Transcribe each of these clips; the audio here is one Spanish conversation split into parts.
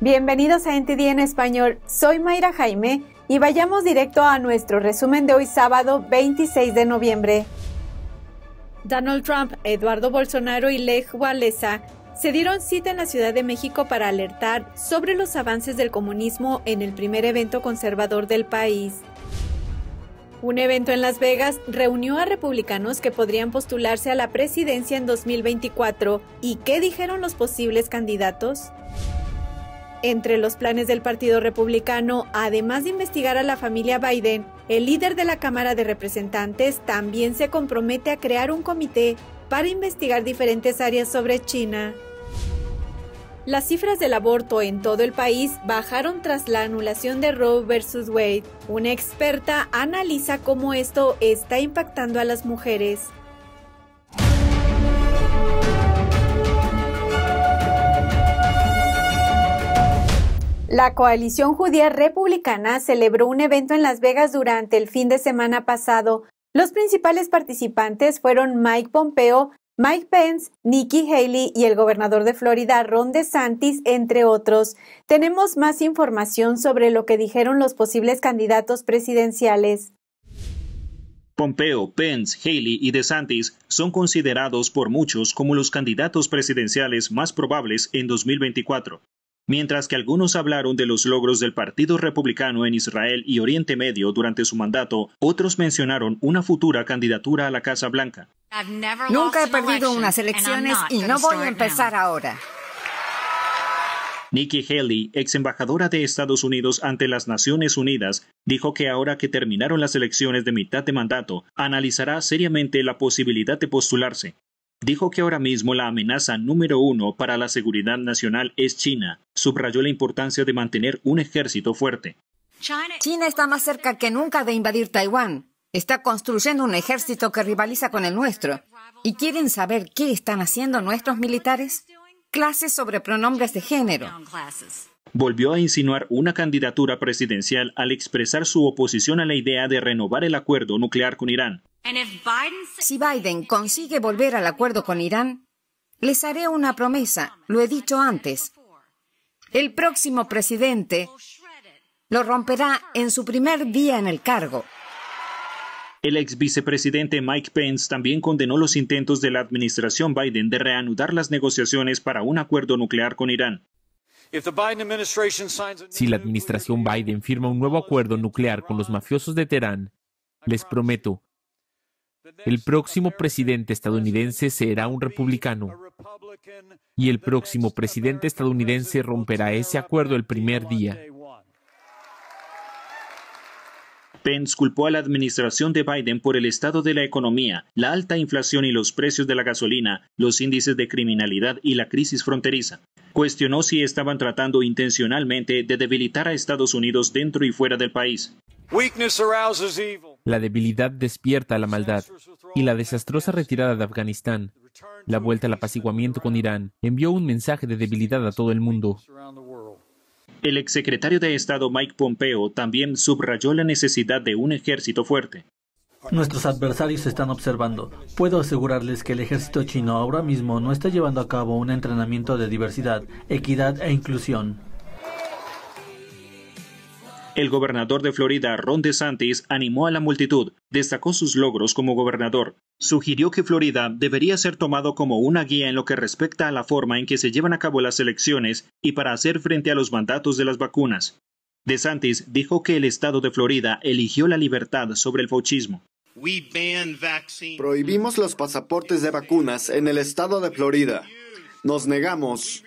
Bienvenidos a NTD en español, soy Mayra Jaime y vayamos directo a nuestro resumen de hoy sábado 26 de noviembre. Donald Trump, Eduardo Bolsonaro y Lech Walesa se dieron cita en la Ciudad de México para alertar sobre los avances del comunismo en el primer evento conservador del país. Un evento en Las Vegas reunió a republicanos que podrían postularse a la presidencia en 2024. ¿Y qué dijeron los posibles candidatos? Entre los planes del Partido Republicano, además de investigar a la familia Biden, el líder de la Cámara de Representantes también se compromete a crear un comité para investigar diferentes áreas sobre China. Las cifras del aborto en todo el país bajaron tras la anulación de Roe vs Wade. Una experta analiza cómo esto está impactando a las mujeres. La coalición judía republicana celebró un evento en Las Vegas durante el fin de semana pasado. Los principales participantes fueron Mike Pompeo, Mike Pence, Nikki Haley y el gobernador de Florida, Ron DeSantis, entre otros. Tenemos más información sobre lo que dijeron los posibles candidatos presidenciales. Pompeo, Pence, Haley y DeSantis son considerados por muchos como los candidatos presidenciales más probables en 2024. Mientras que algunos hablaron de los logros del Partido Republicano en Israel y Oriente Medio durante su mandato, otros mencionaron una futura candidatura a la Casa Blanca. Nunca he perdido unas elecciones y no voy a empezar ahora. Nikki Haley, ex embajadora de Estados Unidos ante las Naciones Unidas, dijo que ahora que terminaron las elecciones de mitad de mandato, analizará seriamente la posibilidad de postularse. Dijo que ahora mismo la amenaza número uno para la seguridad nacional es China. Subrayó la importancia de mantener un ejército fuerte. China está más cerca que nunca de invadir Taiwán. Está construyendo un ejército que rivaliza con el nuestro. ¿Y quieren saber qué están haciendo nuestros militares? Clases sobre pronombres de género. Volvió a insinuar una candidatura presidencial al expresar su oposición a la idea de renovar el acuerdo nuclear con Irán. Si Biden consigue volver al acuerdo con Irán, les haré una promesa, lo he dicho antes. El próximo presidente lo romperá en su primer día en el cargo. El ex vicepresidente Mike Pence también condenó los intentos de la administración Biden de reanudar las negociaciones para un acuerdo nuclear con Irán. Si la administración Biden firma un nuevo acuerdo nuclear con los mafiosos de Teherán, les prometo el próximo presidente estadounidense será un republicano y el próximo presidente estadounidense romperá ese acuerdo el primer día. Pence culpó a la administración de Biden por el estado de la economía, la alta inflación y los precios de la gasolina, los índices de criminalidad y la crisis fronteriza. Cuestionó si estaban tratando intencionalmente de debilitar a Estados Unidos dentro y fuera del país. La debilidad despierta la maldad y la desastrosa retirada de Afganistán, la vuelta al apaciguamiento con Irán, envió un mensaje de debilidad a todo el mundo. El exsecretario de Estado Mike Pompeo también subrayó la necesidad de un ejército fuerte. Nuestros adversarios están observando. Puedo asegurarles que el ejército chino ahora mismo no está llevando a cabo un entrenamiento de diversidad, equidad e inclusión. El gobernador de Florida, Ron DeSantis, animó a la multitud, destacó sus logros como gobernador, sugirió que Florida debería ser tomado como una guía en lo que respecta a la forma en que se llevan a cabo las elecciones y para hacer frente a los mandatos de las vacunas. DeSantis dijo que el estado de Florida eligió la libertad sobre el fauchismo. Prohibimos los pasaportes de vacunas en el estado de Florida. Nos negamos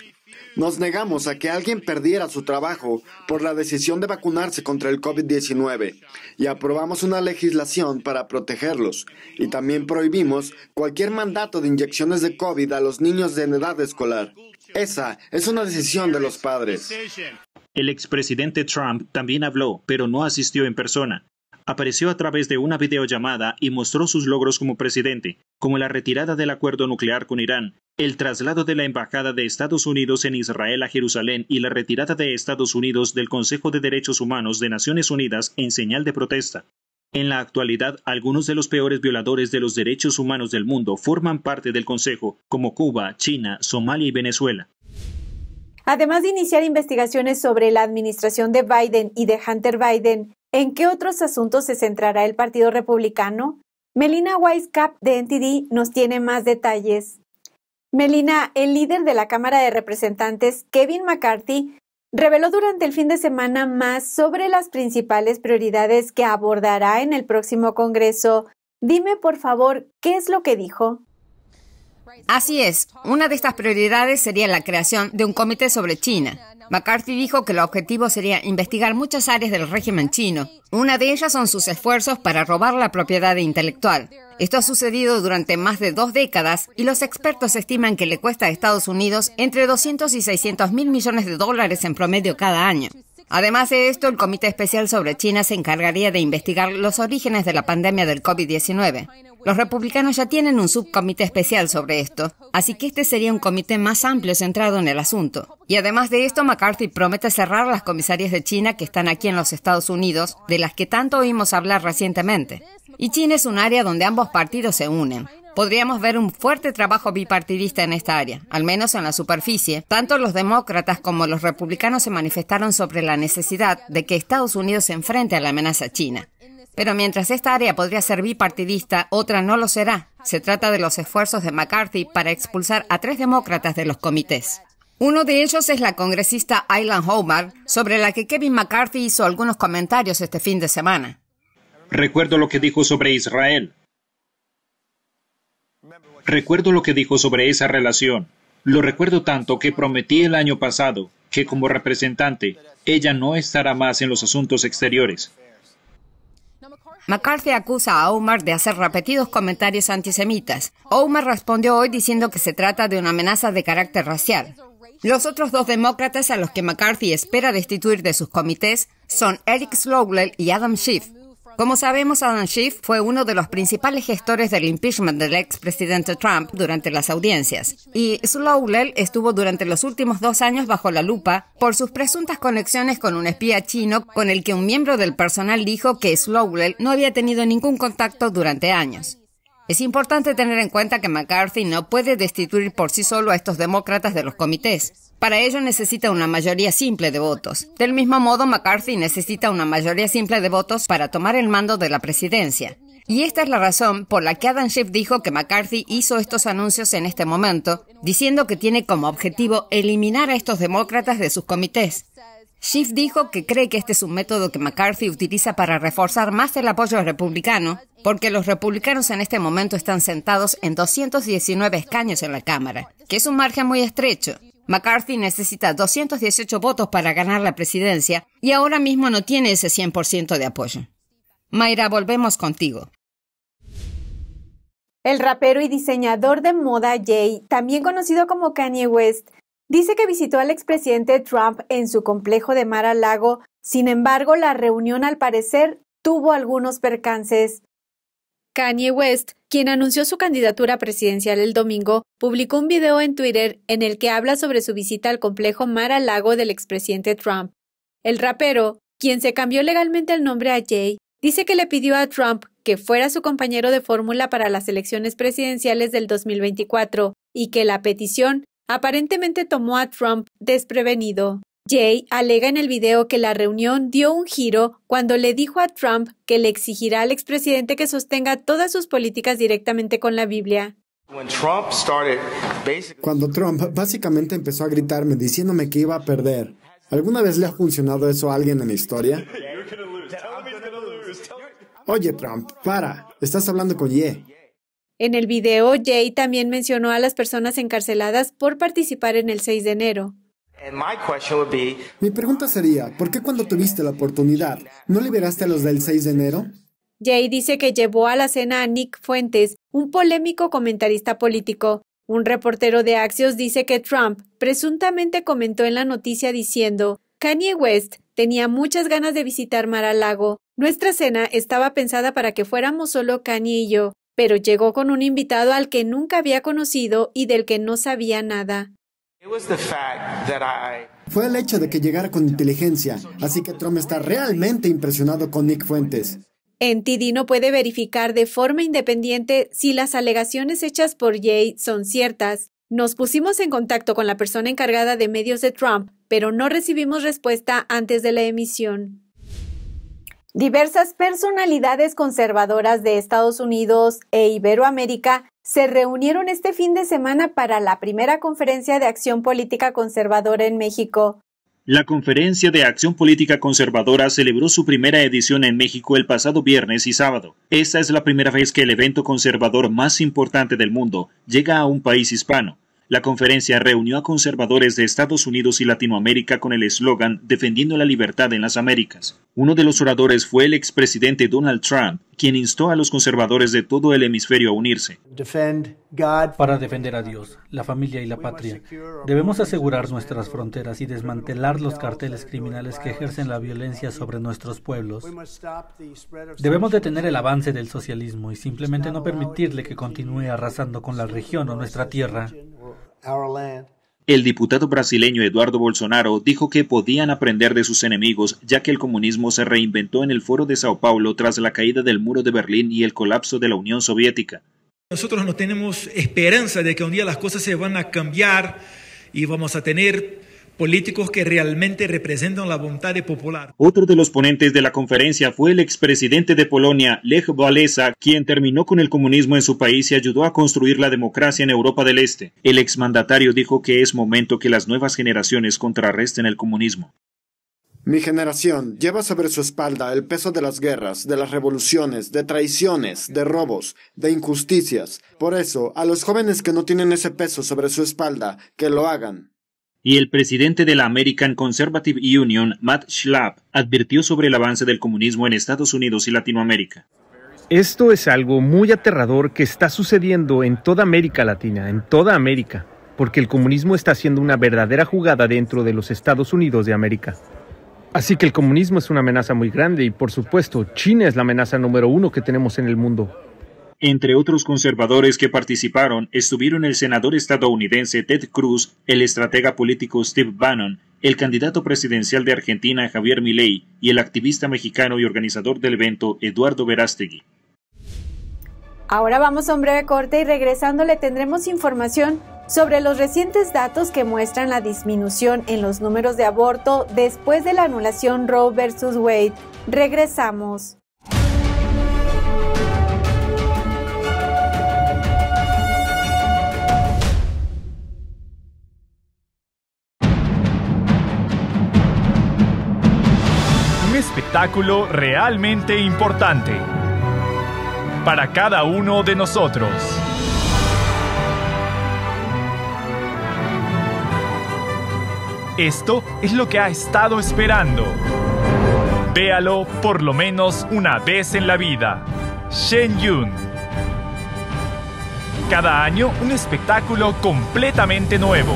nos negamos a que alguien perdiera su trabajo por la decisión de vacunarse contra el COVID-19 y aprobamos una legislación para protegerlos y también prohibimos cualquier mandato de inyecciones de COVID a los niños de edad escolar. Esa es una decisión de los padres. El expresidente Trump también habló, pero no asistió en persona apareció a través de una videollamada y mostró sus logros como presidente, como la retirada del acuerdo nuclear con Irán, el traslado de la Embajada de Estados Unidos en Israel a Jerusalén y la retirada de Estados Unidos del Consejo de Derechos Humanos de Naciones Unidas en señal de protesta. En la actualidad, algunos de los peores violadores de los derechos humanos del mundo forman parte del Consejo, como Cuba, China, Somalia y Venezuela. Además de iniciar investigaciones sobre la administración de Biden y de Hunter Biden, ¿En qué otros asuntos se centrará el Partido Republicano? Melina Whitecap de NTD nos tiene más detalles. Melina, el líder de la Cámara de Representantes, Kevin McCarthy, reveló durante el fin de semana más sobre las principales prioridades que abordará en el próximo Congreso. Dime, por favor, ¿qué es lo que dijo? Así es, una de estas prioridades sería la creación de un comité sobre China. McCarthy dijo que el objetivo sería investigar muchas áreas del régimen chino. Una de ellas son sus esfuerzos para robar la propiedad intelectual. Esto ha sucedido durante más de dos décadas y los expertos estiman que le cuesta a Estados Unidos entre 200 y 600 mil millones de dólares en promedio cada año. Además de esto, el Comité Especial sobre China se encargaría de investigar los orígenes de la pandemia del COVID-19. Los republicanos ya tienen un subcomité especial sobre esto, así que este sería un comité más amplio centrado en el asunto. Y además de esto, McCarthy promete cerrar las comisarias de China que están aquí en los Estados Unidos, de las que tanto oímos hablar recientemente. Y China es un área donde ambos partidos se unen. Podríamos ver un fuerte trabajo bipartidista en esta área, al menos en la superficie. Tanto los demócratas como los republicanos se manifestaron sobre la necesidad de que Estados Unidos se enfrente a la amenaza china. Pero mientras esta área podría ser bipartidista, otra no lo será. Se trata de los esfuerzos de McCarthy para expulsar a tres demócratas de los comités. Uno de ellos es la congresista Aylan Homar, sobre la que Kevin McCarthy hizo algunos comentarios este fin de semana. Recuerdo lo que dijo sobre Israel. Recuerdo lo que dijo sobre esa relación. Lo recuerdo tanto que prometí el año pasado que como representante ella no estará más en los asuntos exteriores. McCarthy acusa a Omar de hacer repetidos comentarios antisemitas. Omar respondió hoy diciendo que se trata de una amenaza de carácter racial. Los otros dos demócratas a los que McCarthy espera destituir de sus comités son Eric Slowell y Adam Schiff. Como sabemos, Adam Schiff fue uno de los principales gestores del impeachment del expresidente Trump durante las audiencias, y Slowell estuvo durante los últimos dos años bajo la lupa por sus presuntas conexiones con un espía chino con el que un miembro del personal dijo que Slowell no había tenido ningún contacto durante años. Es importante tener en cuenta que McCarthy no puede destituir por sí solo a estos demócratas de los comités. Para ello necesita una mayoría simple de votos. Del mismo modo, McCarthy necesita una mayoría simple de votos para tomar el mando de la presidencia. Y esta es la razón por la que Adam Schiff dijo que McCarthy hizo estos anuncios en este momento, diciendo que tiene como objetivo eliminar a estos demócratas de sus comités. Schiff dijo que cree que este es un método que McCarthy utiliza para reforzar más el apoyo republicano, porque los republicanos en este momento están sentados en 219 escaños en la Cámara, que es un margen muy estrecho, McCarthy necesita 218 votos para ganar la presidencia y ahora mismo no tiene ese 100% de apoyo. Mayra, volvemos contigo. El rapero y diseñador de moda Jay, también conocido como Kanye West, dice que visitó al expresidente Trump en su complejo de Mar a Lago. Sin embargo, la reunión al parecer tuvo algunos percances. Kanye West, quien anunció su candidatura presidencial el domingo, publicó un video en Twitter en el que habla sobre su visita al complejo Mar a Lago del expresidente Trump. El rapero, quien se cambió legalmente el nombre a Jay, dice que le pidió a Trump que fuera su compañero de fórmula para las elecciones presidenciales del 2024 y que la petición aparentemente tomó a Trump desprevenido. Jay alega en el video que la reunión dio un giro cuando le dijo a Trump que le exigirá al expresidente que sostenga todas sus políticas directamente con la Biblia. Cuando Trump básicamente empezó a gritarme diciéndome que iba a perder, ¿alguna vez le ha funcionado eso a alguien en la historia? Oye Trump, para, estás hablando con Ye. En el video, Jay también mencionó a las personas encarceladas por participar en el 6 de enero. Mi pregunta sería, ¿por qué cuando tuviste la oportunidad no liberaste a los del 6 de enero? Jay dice que llevó a la cena a Nick Fuentes, un polémico comentarista político. Un reportero de Axios dice que Trump presuntamente comentó en la noticia diciendo Kanye West tenía muchas ganas de visitar Mar-a-Lago. Nuestra cena estaba pensada para que fuéramos solo Kanye y yo, pero llegó con un invitado al que nunca había conocido y del que no sabía nada. Fue el hecho de que llegara con inteligencia, así que Trump está realmente impresionado con Nick Fuentes. NTD no puede verificar de forma independiente si las alegaciones hechas por Jay son ciertas. Nos pusimos en contacto con la persona encargada de medios de Trump, pero no recibimos respuesta antes de la emisión. Diversas personalidades conservadoras de Estados Unidos e Iberoamérica se reunieron este fin de semana para la primera conferencia de acción política conservadora en México. La Conferencia de Acción Política Conservadora celebró su primera edición en México el pasado viernes y sábado. Esta es la primera vez que el evento conservador más importante del mundo llega a un país hispano. La conferencia reunió a conservadores de Estados Unidos y Latinoamérica con el eslogan Defendiendo la libertad en las Américas. Uno de los oradores fue el expresidente Donald Trump, quien instó a los conservadores de todo el hemisferio a unirse. Para defender a Dios, la familia y la patria, debemos asegurar nuestras fronteras y desmantelar los carteles criminales que ejercen la violencia sobre nuestros pueblos. Debemos detener el avance del socialismo y simplemente no permitirle que continúe arrasando con la región o nuestra tierra. El diputado brasileño Eduardo Bolsonaro dijo que podían aprender de sus enemigos, ya que el comunismo se reinventó en el Foro de Sao Paulo tras la caída del muro de Berlín y el colapso de la Unión Soviética. Nosotros no tenemos esperanza de que un día las cosas se van a cambiar y vamos a tener políticos que realmente representan la voluntad popular. Otro de los ponentes de la conferencia fue el expresidente de Polonia, Lech Walesa, quien terminó con el comunismo en su país y ayudó a construir la democracia en Europa del Este. El exmandatario dijo que es momento que las nuevas generaciones contrarresten el comunismo. Mi generación lleva sobre su espalda el peso de las guerras, de las revoluciones, de traiciones, de robos, de injusticias. Por eso, a los jóvenes que no tienen ese peso sobre su espalda, que lo hagan y el presidente de la American Conservative Union, Matt Schlapp, advirtió sobre el avance del comunismo en Estados Unidos y Latinoamérica. Esto es algo muy aterrador que está sucediendo en toda América Latina, en toda América, porque el comunismo está haciendo una verdadera jugada dentro de los Estados Unidos de América. Así que el comunismo es una amenaza muy grande y por supuesto China es la amenaza número uno que tenemos en el mundo. Entre otros conservadores que participaron estuvieron el senador estadounidense Ted Cruz, el estratega político Steve Bannon, el candidato presidencial de Argentina Javier Milei y el activista mexicano y organizador del evento Eduardo Verástegui. Ahora vamos a un breve corte y regresando le tendremos información sobre los recientes datos que muestran la disminución en los números de aborto después de la anulación Roe vs. Wade. Regresamos. espectáculo realmente importante para cada uno de nosotros. Esto es lo que ha estado esperando. Véalo por lo menos una vez en la vida. Shen Yun. Cada año un espectáculo completamente nuevo.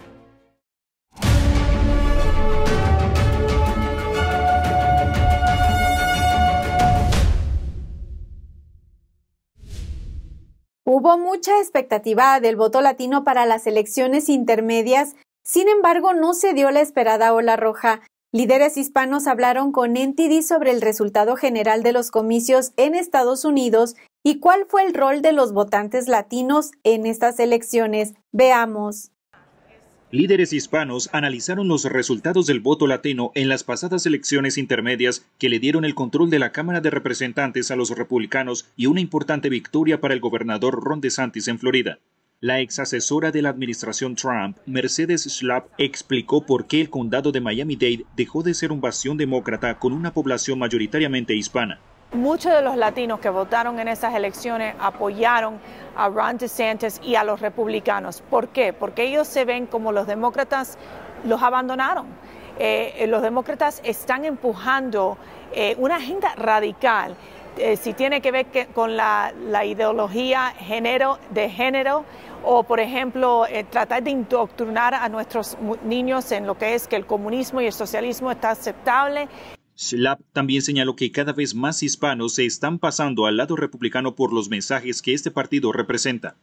Hubo mucha expectativa del voto latino para las elecciones intermedias, sin embargo no se dio la esperada ola roja. Líderes hispanos hablaron con NTD sobre el resultado general de los comicios en Estados Unidos y cuál fue el rol de los votantes latinos en estas elecciones. Veamos líderes hispanos analizaron los resultados del voto latino en las pasadas elecciones intermedias que le dieron el control de la Cámara de Representantes a los republicanos y una importante victoria para el gobernador Ron DeSantis en Florida. La ex asesora de la administración Trump, Mercedes Schlapp, explicó por qué el condado de Miami-Dade dejó de ser un bastión demócrata con una población mayoritariamente hispana. Muchos de los latinos que votaron en esas elecciones apoyaron a Ron DeSantis y a los republicanos. ¿Por qué? Porque ellos se ven como los demócratas los abandonaron. Eh, los demócratas están empujando eh, una agenda radical. Eh, si tiene que ver con la, ideología género, de género o, por ejemplo, tratar de indoctrinar a nuestros niños en lo que es que el comunismo y el socialismo está aceptable. Schlapp también señaló que cada vez más hispanos se están pasando al lado republicano por los mensajes que este partido representa.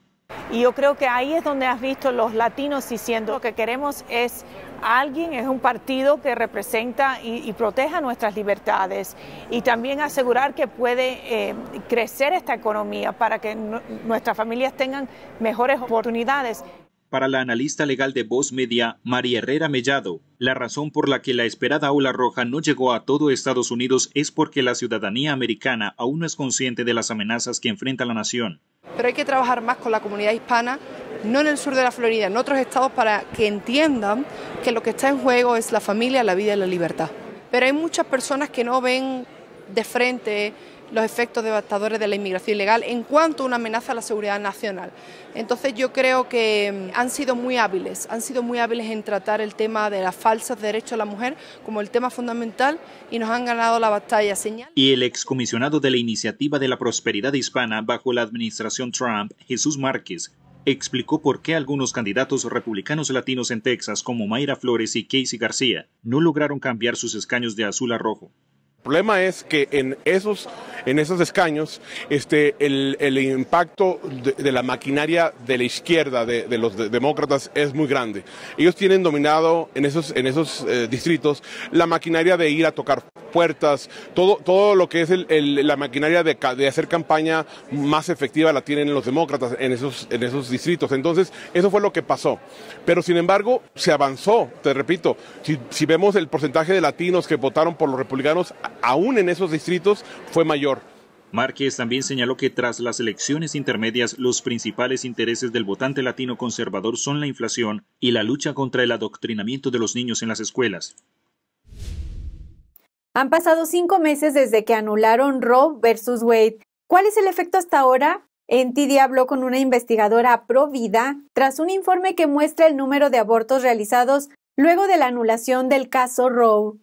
Y yo creo que ahí es donde has visto los latinos diciendo lo que queremos es alguien, es un partido que representa y, proteja nuestras libertades y también asegurar que puede eh, crecer esta economía para que nuestras familias tengan mejores oportunidades para la analista legal de Voz Media, María Herrera Mellado. La razón por la que la esperada ola roja no llegó a todo Estados Unidos es porque la ciudadanía americana aún no es consciente de las amenazas que enfrenta la nación. Pero hay que trabajar más con la comunidad hispana, no en el sur de la Florida, en otros estados, para que entiendan que lo que está en juego es la familia, la vida y la libertad. Pero hay muchas personas que no ven de frente los efectos devastadores de la inmigración ilegal en cuanto a una amenaza a la seguridad nacional. Entonces yo creo que mm, han sido muy hábiles, han sido muy hábiles en tratar el tema de las falsas derechos de la mujer como el tema fundamental y nos han ganado la batalla. Señal. Y el excomisionado de la Iniciativa de la Prosperidad Hispana bajo la administración Trump, Jesús Márquez, explicó por qué algunos candidatos republicanos latinos en Texas, como Mayra Flores y Casey García, no lograron cambiar sus escaños de azul a rojo. El problema es que en esos, en esos escaños este, el, impacto de, la maquinaria de la izquierda, de, los demócratas, es muy grande. Ellos tienen dominado en esos, en esos eh, distritos la maquinaria de ir a tocar puertas, todo, todo lo que es la maquinaria de, hacer campaña más efectiva la tienen los demócratas en esos, en esos distritos. Entonces, eso fue lo que pasó. Pero, sin embargo, se avanzó, te repito, si, si vemos el porcentaje de latinos que votaron por los republicanos, aún en esos distritos fue mayor. Márquez también señaló que tras las elecciones intermedias los principales intereses del votante latino conservador son la inflación y la lucha contra el adoctrinamiento de los niños en las escuelas. Han pasado cinco meses desde que anularon Roe versus Wade. ¿Cuál es el efecto hasta ahora? NTD habló con una investigadora pro vida tras un informe que muestra el número de abortos realizados luego de la anulación del caso Roe.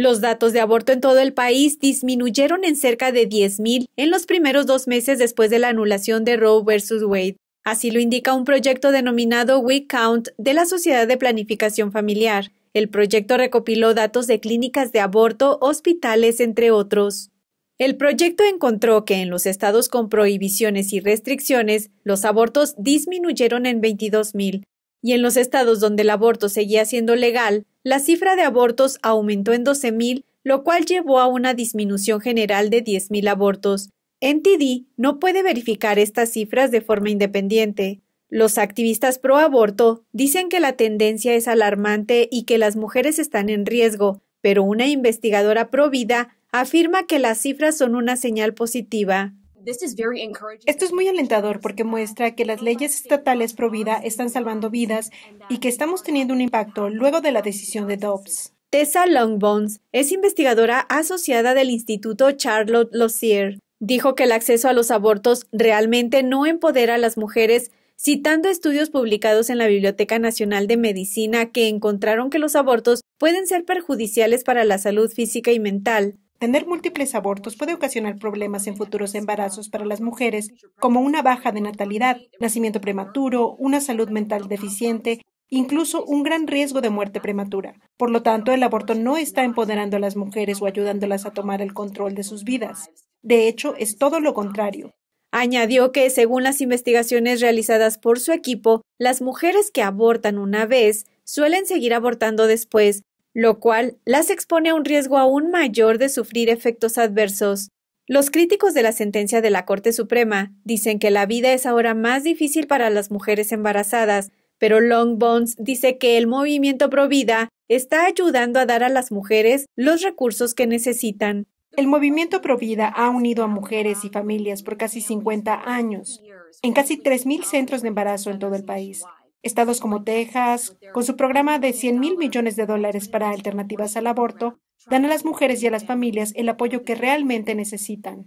Los datos de aborto en todo el país disminuyeron en cerca de 10.000 en los primeros dos meses después de la anulación de Roe versus Wade. Así lo indica un proyecto denominado We Count de la Sociedad de Planificación Familiar. El proyecto recopiló datos de clínicas de aborto, hospitales, entre otros. El proyecto encontró que en los estados con prohibiciones y restricciones, los abortos disminuyeron en 22.000, y en los estados donde el aborto seguía siendo legal, la cifra de abortos aumentó en 12.000, lo cual llevó a una disminución general de 10.000 abortos. NTD no puede verificar estas cifras de forma independiente. Los activistas pro aborto dicen que la tendencia es alarmante y que las mujeres están en riesgo, pero una investigadora pro vida afirma que las cifras son una señal positiva. Esto es muy alentador porque muestra que las leyes estatales pro vida están salvando vidas y que estamos teniendo un impacto luego de la decisión de Dobbs. Tessa Longbones es investigadora asociada del Instituto Charlotte Lozier. Dijo que el acceso a los abortos realmente no empodera a las mujeres, citando estudios publicados en la Biblioteca Nacional de Medicina que encontraron que los abortos pueden ser perjudiciales para la salud física y mental. Tener múltiples abortos puede ocasionar problemas en futuros embarazos para las mujeres, como una baja de natalidad, nacimiento prematuro, una salud mental deficiente, incluso un gran riesgo de muerte prematura. Por lo tanto, el aborto no está empoderando a las mujeres o ayudándolas a tomar el control de sus vidas. De hecho, es todo lo contrario. Añadió que, según las investigaciones realizadas por su equipo, las mujeres que abortan una vez suelen seguir abortando después lo cual las expone a un riesgo aún mayor de sufrir efectos adversos. Los críticos de la sentencia de la Corte Suprema dicen que la vida es ahora más difícil para las mujeres embarazadas, pero Long Bones dice que el movimiento Provida está ayudando a dar a las mujeres los recursos que necesitan. El movimiento Provida ha unido a mujeres y familias por casi 50 años en casi 3.000 centros de embarazo en todo el país. Estados como Texas, con su programa de 100 mil millones de dólares para alternativas al aborto, dan a las mujeres y a las familias el apoyo que realmente necesitan.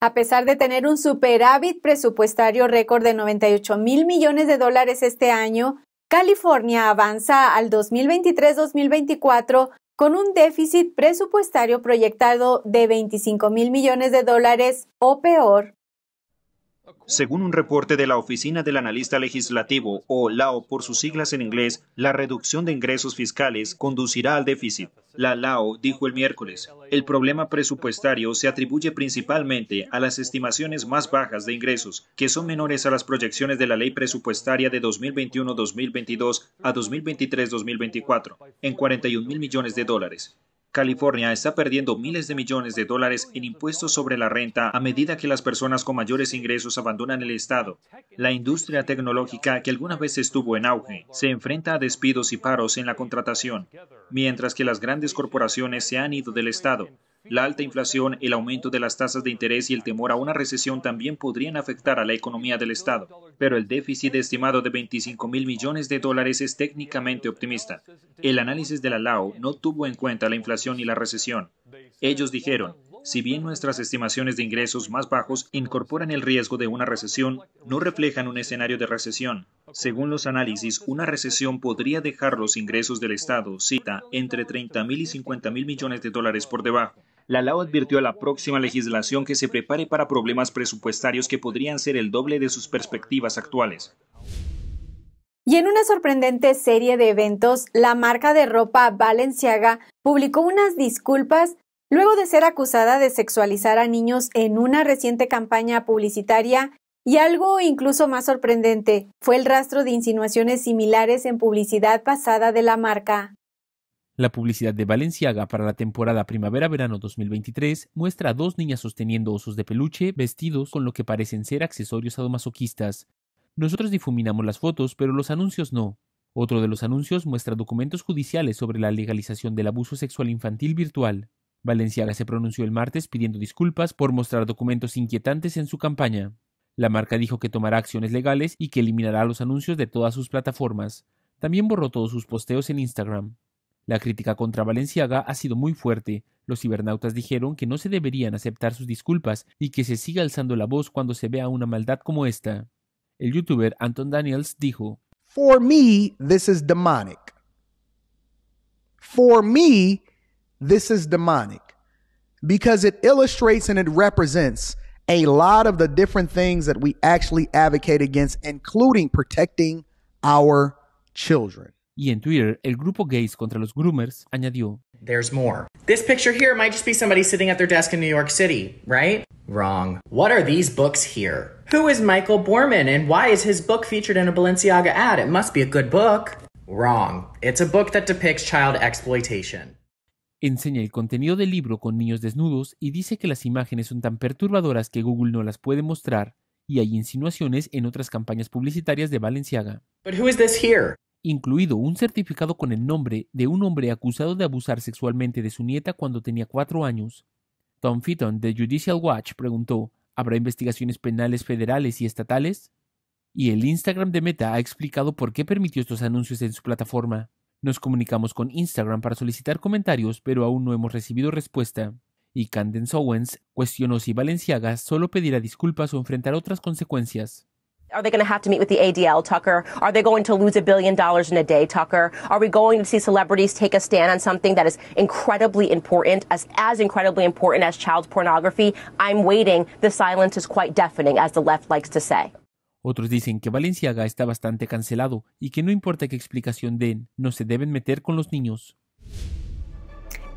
A pesar de tener un superávit presupuestario récord de 98 mil millones de dólares este año, California avanza al 2023-2024 con un déficit presupuestario proyectado de 25 mil millones de dólares o peor. Según un reporte de la Oficina del Analista Legislativo, o LAO por sus siglas en inglés, la reducción de ingresos fiscales conducirá al déficit. La LAO dijo el miércoles, el problema presupuestario se atribuye principalmente a las estimaciones más bajas de ingresos, que son menores a las proyecciones de la ley presupuestaria de 2021-2022 a 2023-2024, en 41 mil millones de dólares. California está perdiendo miles de millones de dólares en impuestos sobre la renta a medida que las personas con mayores ingresos abandonan el Estado. La industria tecnológica, que alguna vez estuvo en auge, se enfrenta a despidos y paros en la contratación, mientras que las grandes corporaciones se han ido del Estado. La alta inflación, el aumento de las tasas de interés y el temor a una recesión también podrían afectar a la economía del Estado, pero el déficit estimado de 25 mil millones de dólares es técnicamente optimista. El análisis de la LAO no tuvo en cuenta la inflación y la recesión. Ellos dijeron, si bien nuestras estimaciones de ingresos más bajos incorporan el riesgo de una recesión, no reflejan un escenario de recesión. Según los análisis, una recesión podría dejar los ingresos del Estado, cita, entre 30 mil y 50 mil millones de dólares por debajo. La LAO advirtió a la próxima legislación que se prepare para problemas presupuestarios que podrían ser el doble de sus perspectivas actuales. Y en una sorprendente serie de eventos, la marca de ropa Valenciaga publicó unas disculpas luego de ser acusada de sexualizar a niños en una reciente campaña publicitaria y algo incluso más sorprendente fue el rastro de insinuaciones similares en publicidad pasada de la marca. La publicidad de Valenciaga para la temporada primavera-verano 2023 muestra a dos niñas sosteniendo osos de peluche vestidos con lo que parecen ser accesorios adomasoquistas. Nosotros difuminamos las fotos, pero los anuncios no. Otro de los anuncios muestra documentos judiciales sobre la legalización del abuso sexual infantil virtual. Valenciaga se pronunció el martes pidiendo disculpas por mostrar documentos inquietantes en su campaña. La marca dijo que tomará acciones legales y que eliminará los anuncios de todas sus plataformas. También borró todos sus posteos en Instagram. La crítica contra Valenciaga ha sido muy fuerte. Los cibernautas dijeron que no se deberían aceptar sus disculpas y que se siga alzando la voz cuando se vea una maldad como esta. El youtuber Anton Daniels dijo: For me, this is demonic. For me, this is demonic. Because it illustrates and it represents a lot of the different things that we actually advocate against, including protecting our children. Y en Twitter, el grupo Gays contra los Groomers añadió: There's more. This picture here might just be somebody sitting at their desk in New York City, right? Wrong. What are these books here? Who is Michael Borman and why is his book featured in a Balenciaga ad? It must be a good book. Wrong. It's a book that depicts child exploitation. Enseña el contenido del libro con niños desnudos y dice que las imágenes son tan perturbadoras que Google no las puede mostrar y hay insinuaciones en otras campañas publicitarias de Valenciaga. Incluido un certificado con el nombre de un hombre acusado de abusar sexualmente de su nieta cuando tenía cuatro años. Tom Fitton de Judicial Watch preguntó, ¿habrá investigaciones penales federales y estatales? Y el Instagram de Meta ha explicado por qué permitió estos anuncios en su plataforma. Nos comunicamos con Instagram para solicitar comentarios, pero aún no hemos recibido respuesta. Y Candence Owens cuestionó si Valenciaga solo pedirá disculpas o enfrentará otras consecuencias. Are they going to have to meet with the ADL, Tucker? Are they going to lose a billion dollars in a day, Tucker? Are we going to see celebrities take a stand on something that is incredibly important, as, as incredibly important as child pornography? I'm waiting. The silence is quite deafening, as the left likes to say. Otros dicen que Valenciaga está bastante cancelado y que no importa qué explicación den, no se deben meter con los niños.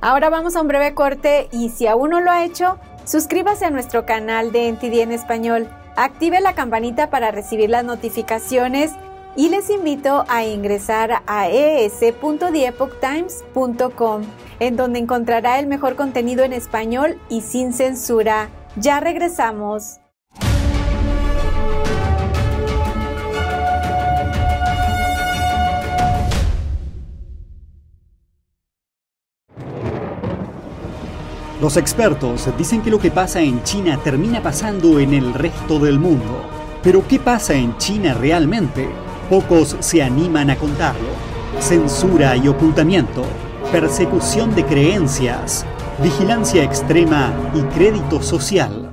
Ahora vamos a un breve corte y si aún no lo ha hecho, suscríbase a nuestro canal de NTD en español, active la campanita para recibir las notificaciones y les invito a ingresar a es.theepochtimes.com, en donde encontrará el mejor contenido en español y sin censura. Ya regresamos. Los expertos dicen que lo que pasa en China termina pasando en el resto del mundo. Pero ¿qué pasa en China realmente? Pocos se animan a contarlo. Censura y ocultamiento, persecución de creencias, vigilancia extrema y crédito social.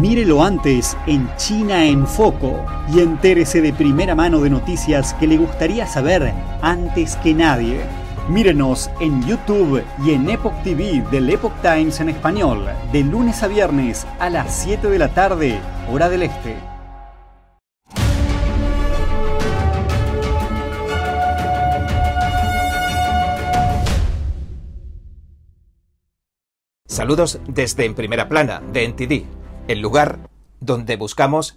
Mírelo antes en China en Foco y entérese de primera mano de noticias que le gustaría saber antes que nadie. Mírenos en YouTube y en Epoch TV del Epoch Times en español, de lunes a viernes a las 7 de la tarde, hora del este. Saludos desde En Primera Plana, de NTD, el lugar donde buscamos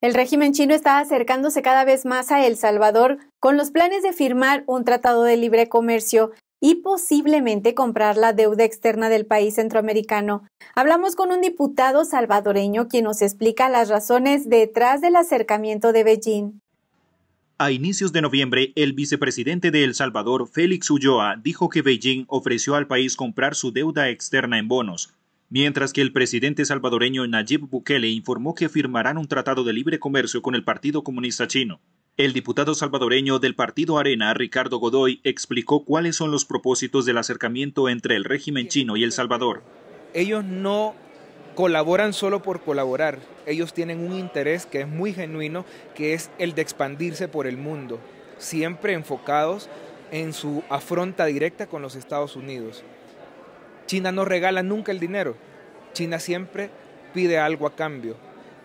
El régimen chino está acercándose cada vez más a El Salvador con los planes de firmar un tratado de libre comercio y posiblemente comprar la deuda externa del país centroamericano. Hablamos con un diputado salvadoreño quien nos explica las razones detrás del acercamiento de Beijing. A inicios de noviembre, el vicepresidente de El Salvador, Félix Ulloa, dijo que Beijing ofreció al país comprar su deuda externa en bonos, mientras que el presidente salvadoreño Nayib Bukele informó que firmarán un tratado de libre comercio con el Partido Comunista Chino. El diputado salvadoreño del Partido Arena, Ricardo Godoy, explicó cuáles son los propósitos del acercamiento entre el régimen chino y El Salvador. Ellos no colaboran solo por colaborar, ellos tienen un interés que es muy genuino, que es el de expandirse por el mundo, siempre enfocados en su afronta directa con los Estados Unidos. China no regala nunca el dinero. China siempre pide algo a cambio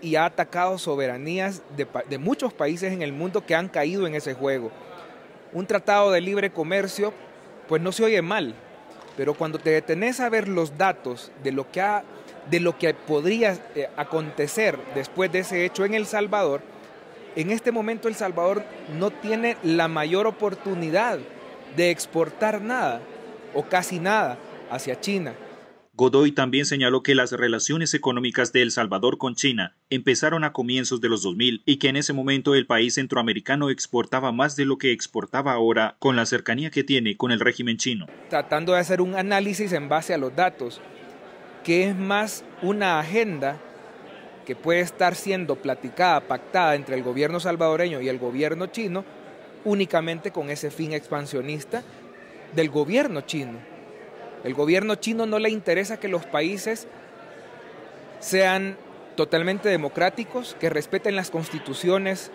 y ha atacado soberanías de, muchos países en el mundo que han caído en ese juego. Un tratado de libre comercio, pues no se oye mal, pero cuando te detenés a ver los datos de lo que, de lo que podría eh, acontecer después de ese hecho en El Salvador, en este momento El Salvador no tiene la mayor oportunidad de exportar nada o casi nada hacia China. Godoy también señaló que las relaciones económicas de El Salvador con China empezaron a comienzos de los 2000 y que en ese momento el país centroamericano exportaba más de lo que exportaba ahora con la cercanía que tiene con el régimen chino. Tratando de hacer un análisis en base a los datos, que es más una agenda que puede estar siendo platicada, pactada entre el gobierno salvadoreño y el gobierno chino únicamente con ese fin expansionista del gobierno chino el gobierno chino no le interesa que los países sean totalmente democráticos, que respeten las constituciones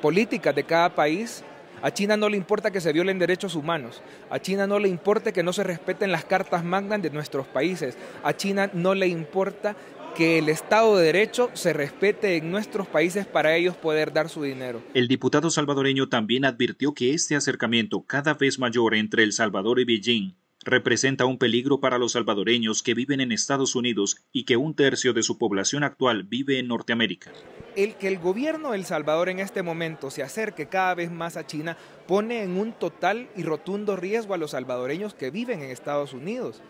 políticas de cada país. A China no le importa que se violen derechos humanos. A China no le importa que no se respeten las cartas magnas de nuestros países. A China no le importa que el Estado de Derecho se respete en nuestros países para ellos poder dar su dinero. El diputado salvadoreño también advirtió que este acercamiento cada vez mayor entre El Salvador y Beijing representa un peligro para los salvadoreños que viven en Estados Unidos y que un tercio de su población actual vive en Norteamérica. El que el gobierno de El Salvador en este momento se acerque cada vez más a China pone en un total y rotundo riesgo a los salvadoreños que viven en Estados Unidos.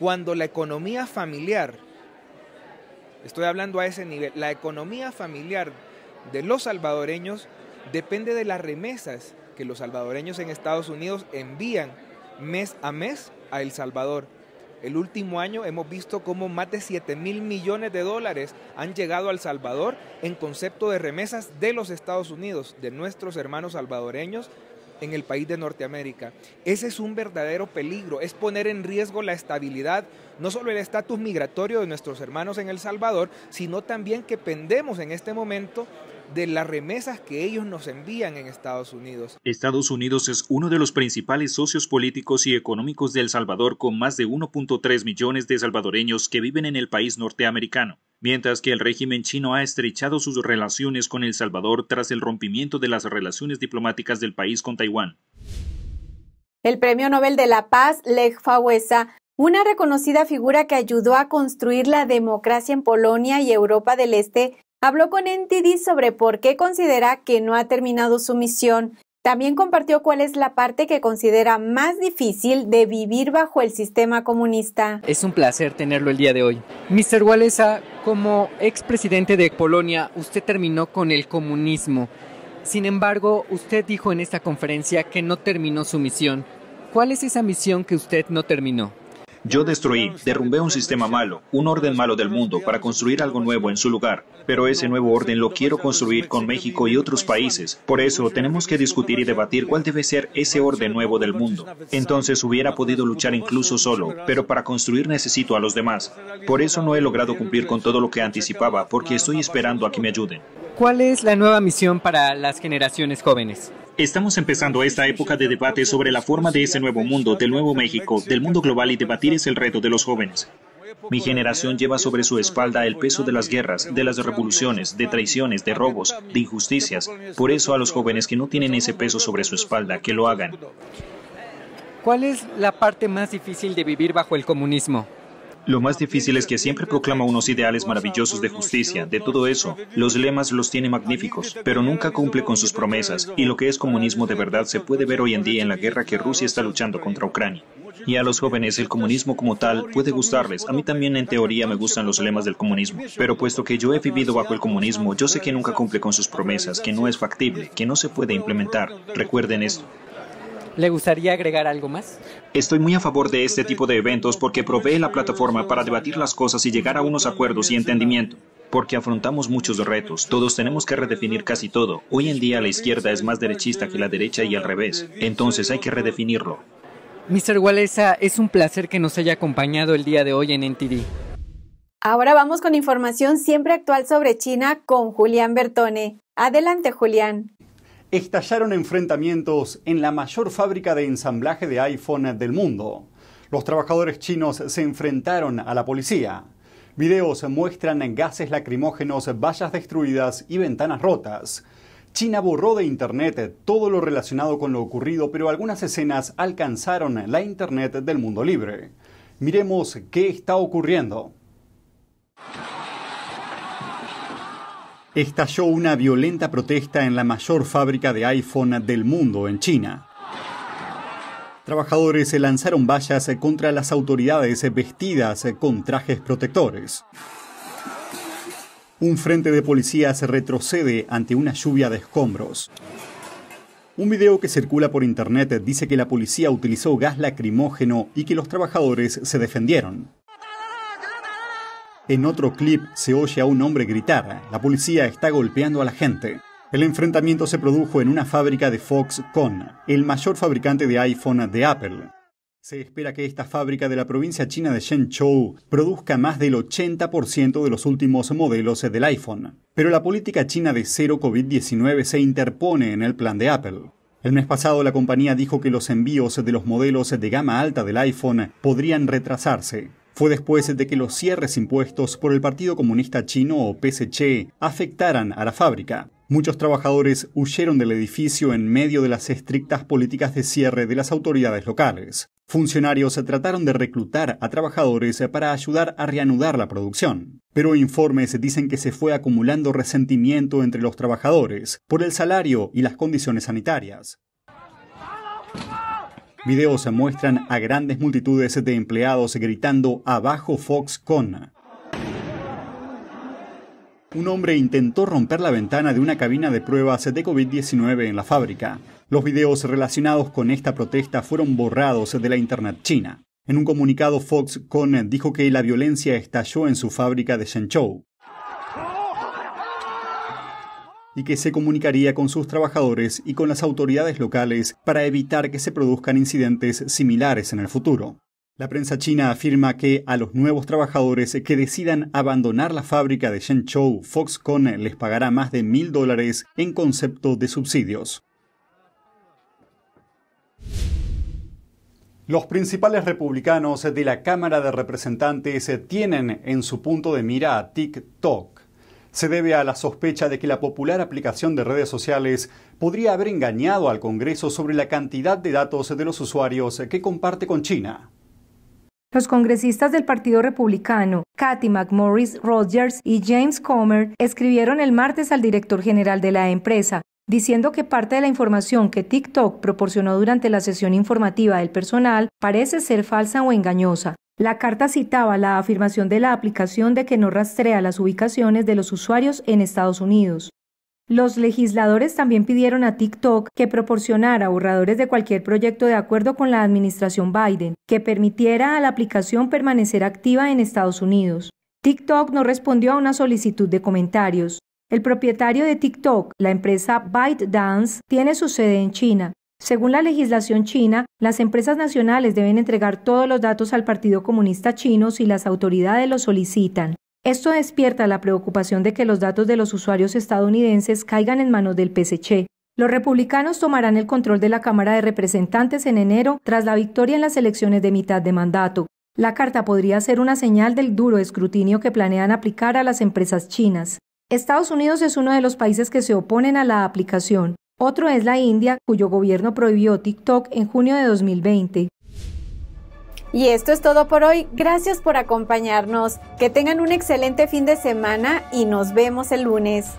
Cuando la economía familiar, estoy hablando a ese nivel, la economía familiar de los salvadoreños depende de las remesas que los salvadoreños en Estados Unidos envían mes a mes a El Salvador. El último año hemos visto cómo más de 7 mil millones de dólares han llegado al Salvador en concepto de remesas de los Estados Unidos, de nuestros hermanos salvadoreños en el país de Norteamérica. Ese es un verdadero peligro, es poner en riesgo la estabilidad, no solo el estatus migratorio de nuestros hermanos en El Salvador, sino también que pendemos en este momento de las remesas que ellos nos envían en Estados Unidos. Estados Unidos es uno de los principales socios políticos y económicos de El Salvador, con más de 1.3 millones de salvadoreños que viven en el país norteamericano mientras que el régimen chino ha estrechado sus relaciones con El Salvador tras el rompimiento de las relaciones diplomáticas del país con Taiwán. El Premio Nobel de la Paz, Lech Wałęsa, una reconocida figura que ayudó a construir la democracia en Polonia y Europa del Este, Habló con NTD sobre por qué considera que no ha terminado su misión. También compartió cuál es la parte que considera más difícil de vivir bajo el sistema comunista. Es un placer tenerlo el día de hoy. Mr. Walesa, como expresidente de Polonia, usted terminó con el comunismo. Sin embargo, usted dijo en esta conferencia que no terminó su misión. ¿Cuál es esa misión que usted no terminó? Yo destruí, derrumbé un sistema malo, un orden malo del mundo para construir algo nuevo en su lugar, pero ese nuevo orden lo quiero construir con México y otros países. Por eso tenemos que discutir y debatir cuál debe ser ese orden nuevo del mundo. Entonces hubiera podido luchar incluso solo, pero para construir necesito a los demás. Por eso no he logrado cumplir con todo lo que anticipaba, porque estoy esperando a que me ayuden. ¿Cuál es la nueva misión para las generaciones jóvenes? Estamos empezando esta época de debate sobre la forma de ese nuevo mundo, del nuevo México, del mundo global y debatir es el reto de los jóvenes. Mi generación lleva sobre su espalda el peso de las guerras, de las revoluciones, de traiciones, de robos, de injusticias. Por eso a los jóvenes que no tienen ese peso sobre su espalda, que lo hagan. ¿Cuál es la parte más difícil de vivir bajo el comunismo? Lo más difícil es que siempre proclama unos ideales maravillosos de justicia, de todo eso. Los lemas los tiene magníficos, pero nunca cumple con sus promesas, y lo que es comunismo de verdad se puede ver hoy en día en la guerra que Rusia está luchando contra Ucrania. Y a los jóvenes el comunismo como tal puede gustarles. A mí también en teoría me gustan los lemas del comunismo. Pero puesto que yo he vivido bajo el comunismo, yo sé que nunca cumple con sus promesas, que no es factible, que no se puede implementar. Recuerden esto. ¿Le gustaría agregar algo más? Estoy muy a favor de este tipo de eventos porque provee la plataforma para debatir las cosas y llegar a unos acuerdos y entendimiento. Porque afrontamos muchos retos, todos tenemos que redefinir casi todo. Hoy en día la izquierda es más derechista que la derecha y al revés, entonces hay que redefinirlo. Mr. Walesa, es un placer que nos haya acompañado el día de hoy en NTD. Ahora vamos con información siempre actual sobre China con Julián Bertone. Adelante, Julián estallaron enfrentamientos en la mayor fábrica de ensamblaje de iPhone del mundo. Los trabajadores chinos se enfrentaron a la policía. Videos muestran gases lacrimógenos, vallas destruidas y ventanas rotas. China borró de Internet todo lo relacionado con lo ocurrido, pero algunas escenas alcanzaron la Internet del mundo libre. Miremos qué está ocurriendo estalló una violenta protesta en la mayor fábrica de iPhone del mundo en China. Trabajadores se lanzaron vallas contra las autoridades vestidas con trajes protectores. Un frente de policías retrocede ante una lluvia de escombros. Un video que circula por internet dice que la policía utilizó gas lacrimógeno y que los trabajadores se defendieron. En otro clip se oye a un hombre gritar, la policía está golpeando a la gente. El enfrentamiento se produjo en una fábrica de Foxconn, el mayor fabricante de iPhone de Apple. Se espera que esta fábrica de la provincia china de Shenzhou produzca más del 80% de los últimos modelos del iPhone, pero la política china de cero COVID-19 se interpone en el plan de Apple. El mes pasado la compañía dijo que los envíos de los modelos de gama alta del iPhone podrían retrasarse, fue después de que los cierres impuestos por el Partido Comunista Chino o PSC afectaran a la fábrica. Muchos trabajadores huyeron del edificio en medio de las estrictas políticas de cierre de las autoridades locales. Funcionarios trataron de reclutar a trabajadores para ayudar a reanudar la producción, pero informes dicen que se fue acumulando resentimiento entre los trabajadores por el salario y las condiciones sanitarias. Videos muestran a grandes multitudes de empleados gritando abajo Foxconn. Un hombre intentó romper la ventana de una cabina de pruebas de COVID-19 en la fábrica. Los videos relacionados con esta protesta fueron borrados de la Internet china. En un comunicado, Foxconn dijo que la violencia estalló en su fábrica de Shenzhou y que se comunicaría con sus trabajadores y con las autoridades locales para evitar que se produzcan incidentes similares en el futuro. La prensa china afirma que a los nuevos trabajadores que decidan abandonar la fábrica de Shenzhou, Foxconn les pagará más de mil dólares en concepto de subsidios. Los principales republicanos de la Cámara de Representantes tienen en su punto de mira a TikTok se debe a la sospecha de que la popular aplicación de redes sociales podría haber engañado al Congreso sobre la cantidad de datos de los usuarios que comparte con China. Los congresistas del Partido Republicano, Kathy McMorris Rogers y James Comer, escribieron el martes al director general de la empresa, diciendo que parte de la información que TikTok proporcionó durante la sesión informativa del personal parece ser falsa o engañosa. La carta citaba la afirmación de la aplicación de que no rastrea las ubicaciones de los usuarios en Estados Unidos. Los legisladores también pidieron a TikTok que proporcionara borradores de cualquier proyecto de acuerdo con la administración Biden, que permitiera a la aplicación permanecer activa en Estados Unidos. TikTok no respondió a una solicitud de comentarios. El propietario de TikTok, la empresa ByteDance, tiene su sede en China, según la legislación china, las empresas nacionales deben entregar todos los datos al Partido Comunista Chino si las autoridades lo solicitan. Esto despierta la preocupación de que los datos de los usuarios estadounidenses caigan en manos del PSC. Los republicanos tomarán el control de la Cámara de Representantes en enero tras la victoria en las elecciones de mitad de mandato. La carta podría ser una señal del duro escrutinio que planean aplicar a las empresas chinas. Estados Unidos es uno de los países que se oponen a la aplicación. Otro es la India, cuyo gobierno prohibió TikTok en junio de 2020. Y esto es todo por hoy. Gracias por acompañarnos. Que tengan un excelente fin de semana y nos vemos el lunes.